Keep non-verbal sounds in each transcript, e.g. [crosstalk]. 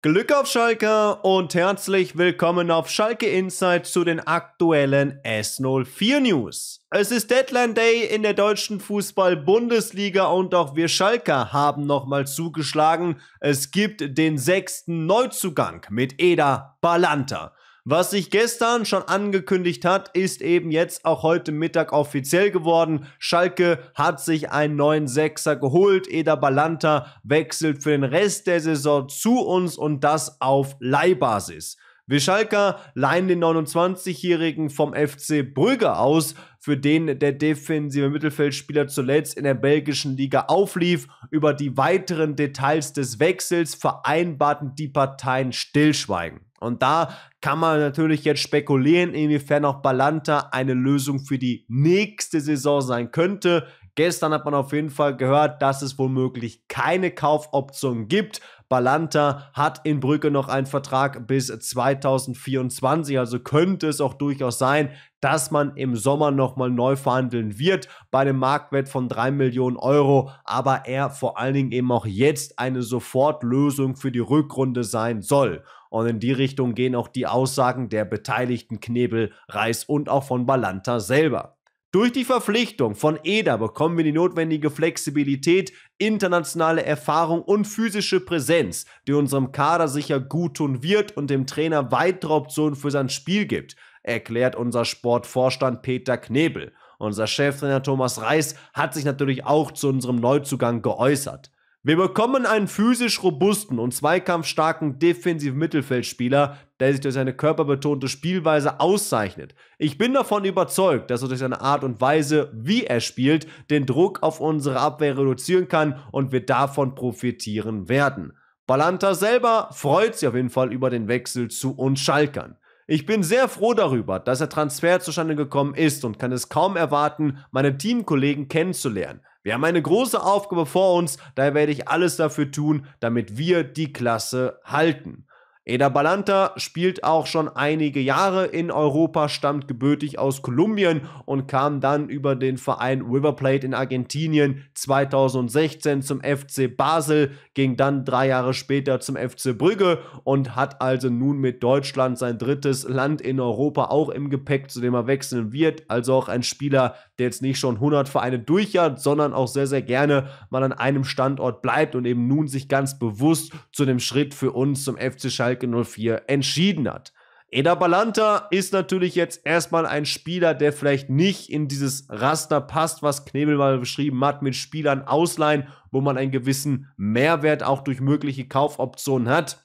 Glück auf Schalke und herzlich willkommen auf Schalke Insight zu den aktuellen S04 News. Es ist Deadline Day in der deutschen Fußball-Bundesliga und auch wir Schalker haben nochmal zugeschlagen. Es gibt den sechsten Neuzugang mit Eda Balanta. Was sich gestern schon angekündigt hat, ist eben jetzt auch heute Mittag offiziell geworden. Schalke hat sich einen neuen Sechser geholt. Eder Balanta wechselt für den Rest der Saison zu uns und das auf Leihbasis. Wir Schalker leihen den 29-Jährigen vom FC Brügge aus, für den der defensive Mittelfeldspieler zuletzt in der belgischen Liga auflief. Über die weiteren Details des Wechsels vereinbarten die Parteien stillschweigen. Und da kann man natürlich jetzt spekulieren, inwiefern auch Balanta eine Lösung für die nächste Saison sein könnte. Gestern hat man auf jeden Fall gehört, dass es womöglich keine Kaufoption gibt. Balanta hat in Brücke noch einen Vertrag bis 2024, also könnte es auch durchaus sein, dass man im Sommer nochmal neu verhandeln wird bei einem Marktwert von 3 Millionen Euro, aber er vor allen Dingen eben auch jetzt eine Sofortlösung für die Rückrunde sein soll. Und in die Richtung gehen auch die Aussagen der beteiligten Knebel, Reis und auch von Balanta selber. Durch die Verpflichtung von EDA bekommen wir die notwendige Flexibilität, internationale Erfahrung und physische Präsenz, die unserem Kader sicher gut tun wird und dem Trainer weitere Optionen für sein Spiel gibt, erklärt unser Sportvorstand Peter Knebel. Unser Cheftrainer Thomas Reis hat sich natürlich auch zu unserem Neuzugang geäußert. Wir bekommen einen physisch robusten und zweikampfstarken defensiven Mittelfeldspieler, der sich durch seine körperbetonte Spielweise auszeichnet. Ich bin davon überzeugt, dass er durch seine Art und Weise, wie er spielt, den Druck auf unsere Abwehr reduzieren kann und wir davon profitieren werden. Balanta selber freut sich auf jeden Fall über den Wechsel zu uns Schalkern. Ich bin sehr froh darüber, dass der Transfer zustande gekommen ist und kann es kaum erwarten, meine Teamkollegen kennenzulernen. Wir haben eine große Aufgabe vor uns, daher werde ich alles dafür tun, damit wir die Klasse halten. Eda Balanta spielt auch schon einige Jahre in Europa, stammt gebürtig aus Kolumbien und kam dann über den Verein River Plate in Argentinien 2016 zum FC Basel, ging dann drei Jahre später zum FC Brügge und hat also nun mit Deutschland sein drittes Land in Europa auch im Gepäck, zu dem er wechseln wird. Also auch ein Spieler, der jetzt nicht schon 100 Vereine durchjagt, sondern auch sehr, sehr gerne mal an einem Standort bleibt und eben nun sich ganz bewusst zu dem Schritt für uns zum FC Schalke Schalke 04 entschieden hat. Eda Balanta ist natürlich jetzt erstmal ein Spieler, der vielleicht nicht in dieses Raster passt, was Knebel mal beschrieben hat, mit Spielern ausleihen, wo man einen gewissen Mehrwert auch durch mögliche Kaufoptionen hat.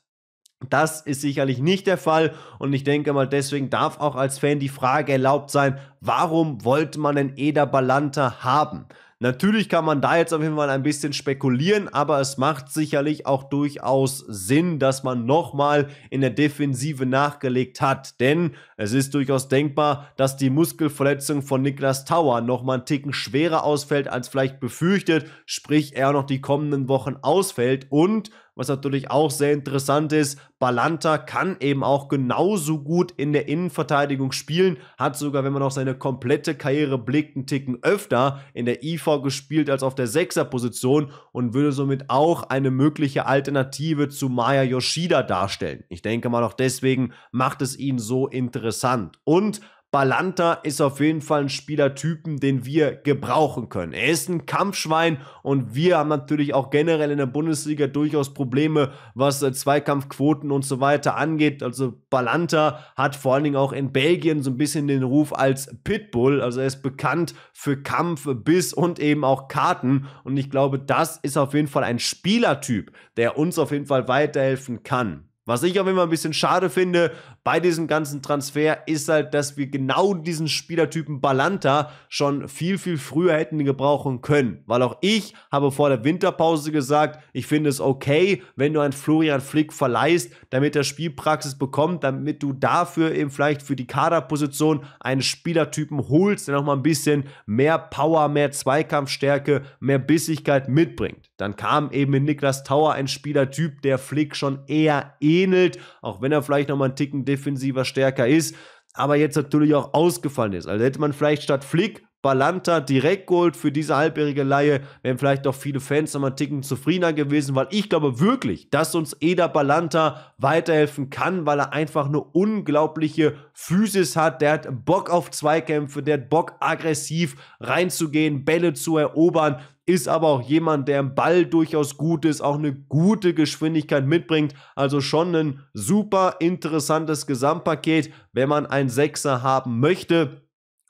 Das ist sicherlich nicht der Fall und ich denke mal, deswegen darf auch als Fan die Frage erlaubt sein, warum wollte man denn Eda Balanta haben? Natürlich kann man da jetzt auf jeden Fall ein bisschen spekulieren, aber es macht sicherlich auch durchaus Sinn, dass man nochmal in der Defensive nachgelegt hat. Denn es ist durchaus denkbar, dass die Muskelverletzung von Niklas Tower nochmal einen Ticken schwerer ausfällt als vielleicht befürchtet, sprich er noch die kommenden Wochen ausfällt und was natürlich auch sehr interessant ist, Balanta kann eben auch genauso gut in der Innenverteidigung spielen, hat sogar, wenn man auf seine komplette Karriere blickt, einen Ticken öfter in der IV gespielt als auf der Sechserposition und würde somit auch eine mögliche Alternative zu Maya Yoshida darstellen. Ich denke mal, auch deswegen macht es ihn so interessant. Und Balanta ist auf jeden Fall ein Spielertypen, den wir gebrauchen können. Er ist ein Kampfschwein und wir haben natürlich auch generell in der Bundesliga durchaus Probleme, was äh, Zweikampfquoten und so weiter angeht. Also Balanta hat vor allen Dingen auch in Belgien so ein bisschen den Ruf als Pitbull. Also er ist bekannt für Kampf, Biss und eben auch Karten. Und ich glaube, das ist auf jeden Fall ein Spielertyp, der uns auf jeden Fall weiterhelfen kann. Was ich auf jeden Fall ein bisschen schade finde, bei diesem ganzen Transfer ist halt, dass wir genau diesen Spielertypen Balanta schon viel, viel früher hätten gebrauchen können. Weil auch ich habe vor der Winterpause gesagt, ich finde es okay, wenn du einen Florian Flick verleihst, damit er Spielpraxis bekommt, damit du dafür eben vielleicht für die Kaderposition einen Spielertypen holst, der nochmal ein bisschen mehr Power, mehr Zweikampfstärke, mehr Bissigkeit mitbringt. Dann kam eben in Niklas Tower ein Spielertyp, der Flick schon eher ähnelt, auch wenn er vielleicht nochmal einen Ticken defensiver stärker ist, aber jetzt natürlich auch ausgefallen ist. Also hätte man vielleicht statt Flick Balanta direkt geholt für diese halbjährige Laie. Wären vielleicht auch viele Fans nochmal einen Ticken zufriedener gewesen, weil ich glaube wirklich, dass uns Eder Balanta weiterhelfen kann, weil er einfach eine unglaubliche Physis hat. Der hat Bock auf Zweikämpfe, der hat Bock aggressiv reinzugehen, Bälle zu erobern ist aber auch jemand, der im Ball durchaus gut ist, auch eine gute Geschwindigkeit mitbringt. Also schon ein super interessantes Gesamtpaket, wenn man einen Sechser haben möchte.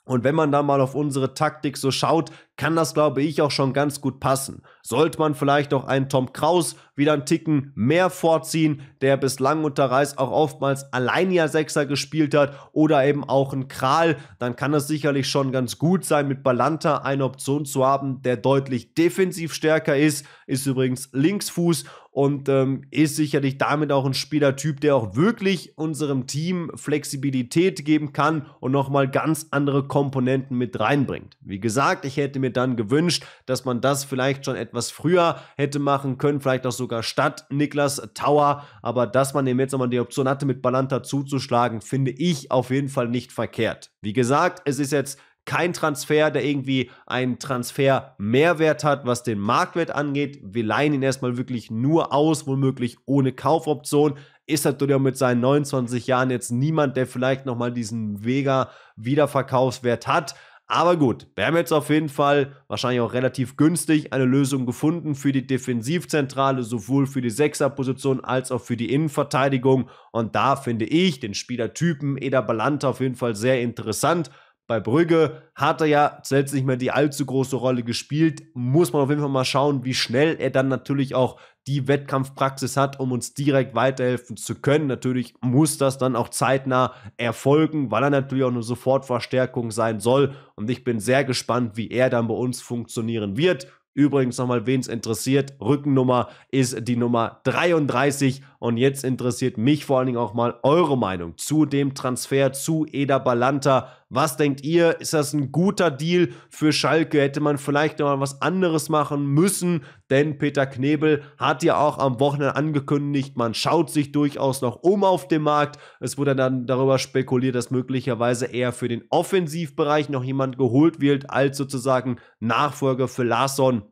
Und wenn man da mal auf unsere Taktik so schaut, kann das, glaube ich, auch schon ganz gut passen. Sollte man vielleicht auch einen Tom Kraus wieder einen Ticken mehr vorziehen, der bislang unter Reis auch oftmals alleiniger Sechser gespielt hat oder eben auch einen Kral, dann kann es sicherlich schon ganz gut sein, mit Balanta eine Option zu haben, der deutlich defensiv stärker ist, ist übrigens Linksfuß und ähm, ist sicherlich damit auch ein Spielertyp, der auch wirklich unserem Team Flexibilität geben kann und nochmal ganz andere Komponenten mit reinbringt. Wie gesagt, ich hätte mir mir dann gewünscht, dass man das vielleicht schon etwas früher hätte machen können, vielleicht auch sogar statt Niklas Tower. Aber dass man eben jetzt nochmal die Option hatte, mit Balanta zuzuschlagen, finde ich auf jeden Fall nicht verkehrt. Wie gesagt, es ist jetzt kein Transfer, der irgendwie einen Transfer-Mehrwert hat, was den Marktwert angeht. Wir leihen ihn erstmal wirklich nur aus, womöglich ohne Kaufoption. Ist natürlich auch mit seinen 29 Jahren jetzt niemand, der vielleicht nochmal diesen Vega-Wiederverkaufswert hat. Aber gut, wir haben jetzt auf jeden Fall wahrscheinlich auch relativ günstig eine Lösung gefunden für die Defensivzentrale, sowohl für die Sechserposition als auch für die Innenverteidigung. Und da finde ich den Spielertypen Eder Balanta auf jeden Fall sehr interessant. Bei Brügge hat er ja selbst nicht mehr die allzu große Rolle gespielt. Muss man auf jeden Fall mal schauen, wie schnell er dann natürlich auch die Wettkampfpraxis hat, um uns direkt weiterhelfen zu können. Natürlich muss das dann auch zeitnah erfolgen, weil er natürlich auch eine Sofortverstärkung sein soll. Und ich bin sehr gespannt, wie er dann bei uns funktionieren wird. Übrigens nochmal, wen es interessiert, Rückennummer ist die Nummer 33. Und jetzt interessiert mich vor allen Dingen auch mal eure Meinung zu dem Transfer zu Eda Balanta. Was denkt ihr? Ist das ein guter Deal für Schalke? Hätte man vielleicht noch mal was anderes machen müssen? Denn Peter Knebel hat ja auch am Wochenende angekündigt, man schaut sich durchaus noch um auf dem Markt. Es wurde dann darüber spekuliert, dass möglicherweise eher für den Offensivbereich noch jemand geholt wird, als sozusagen Nachfolger für Larsson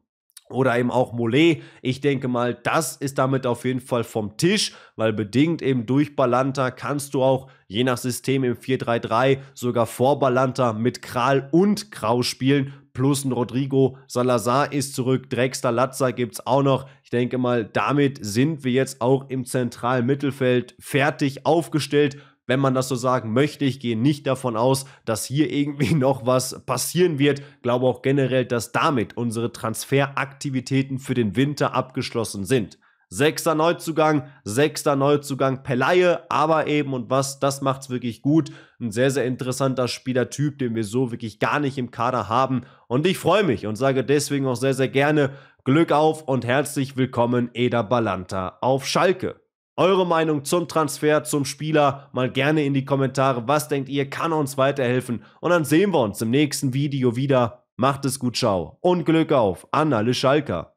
oder eben auch Mollet. Ich denke mal, das ist damit auf jeden Fall vom Tisch, weil bedingt eben durch Balanta kannst du auch je nach System im 4-3-3 sogar vor Balanta mit Kral und Grau spielen. Plus ein Rodrigo Salazar ist zurück, Drexler Latza gibt es auch noch. Ich denke mal, damit sind wir jetzt auch im zentralen Mittelfeld fertig aufgestellt wenn man das so sagen möchte. Ich gehe nicht davon aus, dass hier irgendwie [laughs] noch was passieren wird. Glaube auch generell, dass damit unsere Transferaktivitäten für den Winter abgeschlossen sind. Sechster Neuzugang, sechster Neuzugang per Laie, aber eben und was, das macht es wirklich gut. Ein sehr, sehr interessanter Spielertyp, den wir so wirklich gar nicht im Kader haben. Und ich freue mich und sage deswegen auch sehr, sehr gerne Glück auf und herzlich willkommen, Eder Balanta auf Schalke. Eure Meinung zum Transfer, zum Spieler mal gerne in die Kommentare. Was denkt ihr, kann uns weiterhelfen? Und dann sehen wir uns im nächsten Video wieder. Macht es gut, ciao und Glück auf, Anna Le Schalker.